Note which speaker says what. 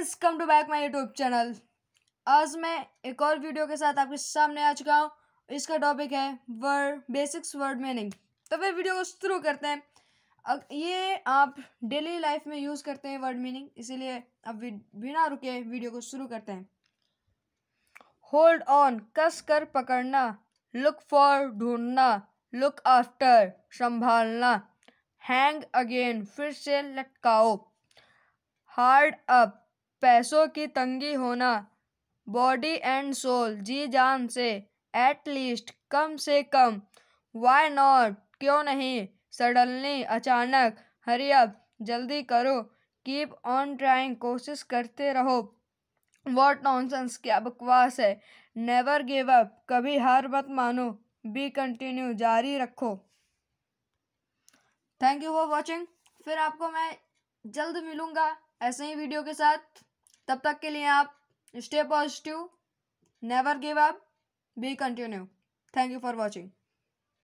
Speaker 1: guys come to back my YouTube channel आज मैं एक और वीडियो के साथ आपके सामने आ चुका हूँ इसका टॉपिक है वर्ड बेसिक्स वर्ड मीनिंग तो फिर वीडियो को शुरू करते हैं ये आप डेली लाइफ में यूज़ करते हैं वर्ड मीनिंग इसीलिए अब बिना रुके वीडियो को शुरू करते हैं होल्ड ऑन कस कर पकड़ना लुक फॉर ढूंढना लुक आफ्टर संभालना हैंग अगेन फिर से लटकाओ हार्ड अप पैसों की तंगी होना बॉडी एंड सोल जी जान से एट लीस्ट कम से कम वाई नॉट क्यों नहीं सडनली अचानक हरियब जल्दी करो कीप ऑन ट्राइंग कोशिश करते रहो वॉट नॉनसेंस क्या बकवास है नेवर गिव अप कभी हार मत मानो बी कंटिन्यू जारी रखो थैंक यू फॉर वॉचिंग फिर आपको मैं जल्द मिलूँगा ऐसे ही वीडियो के साथ तब तक के लिए आप stay positive never give up be continue thank you for watching